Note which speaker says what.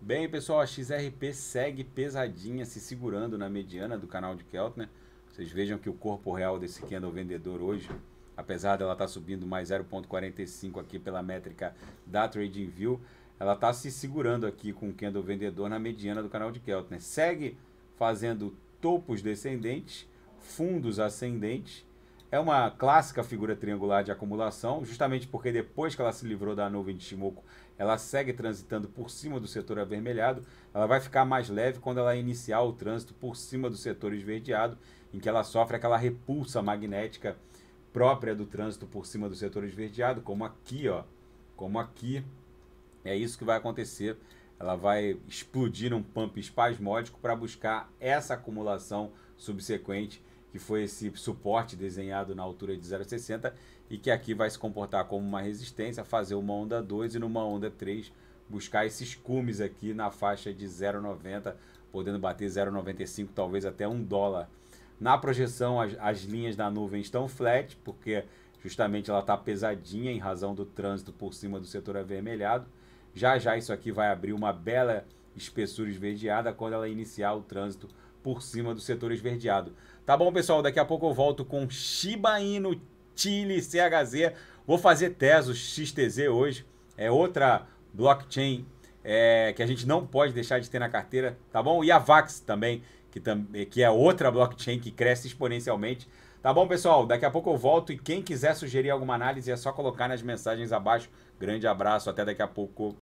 Speaker 1: Bem, pessoal, a XRP segue pesadinha, se segurando na mediana do canal de Keltner. Né? Vocês vejam que o corpo real desse candle vendedor hoje, apesar dela estar tá subindo mais 0,45 aqui pela métrica da TradingView, ela está se segurando aqui com o candle vendedor na mediana do canal de Keltner. Né? Segue fazendo topos descendentes, fundos ascendentes é uma clássica figura triangular de acumulação, justamente porque depois que ela se livrou da nuvem de Shimoku, ela segue transitando por cima do setor avermelhado. Ela vai ficar mais leve quando ela iniciar o trânsito por cima do setor esverdeado, em que ela sofre aquela repulsa magnética própria do trânsito por cima do setor esverdeado, como aqui, ó. Como aqui. É isso que vai acontecer. Ela vai explodir um pump espasmódico para buscar essa acumulação subsequente que foi esse suporte desenhado na altura de 0,60 e que aqui vai se comportar como uma resistência, fazer uma onda 2 e numa onda 3 buscar esses cumes aqui na faixa de 0,90, podendo bater 0,95, talvez até 1 dólar. Na projeção, as, as linhas da nuvem estão flat, porque justamente ela está pesadinha em razão do trânsito por cima do setor avermelhado. Já já isso aqui vai abrir uma bela espessura esverdeada quando ela iniciar o trânsito por cima do setor esverdeado. Tá bom, pessoal? Daqui a pouco eu volto com Shiba Inu Chile CHZ. Vou fazer Tesos XTZ hoje. É outra blockchain é, que a gente não pode deixar de ter na carteira, tá bom? E a Vax também, que, tam, que é outra blockchain que cresce exponencialmente. Tá bom, pessoal? Daqui a pouco eu volto e quem quiser sugerir alguma análise é só colocar nas mensagens abaixo. Grande abraço, até daqui a pouco.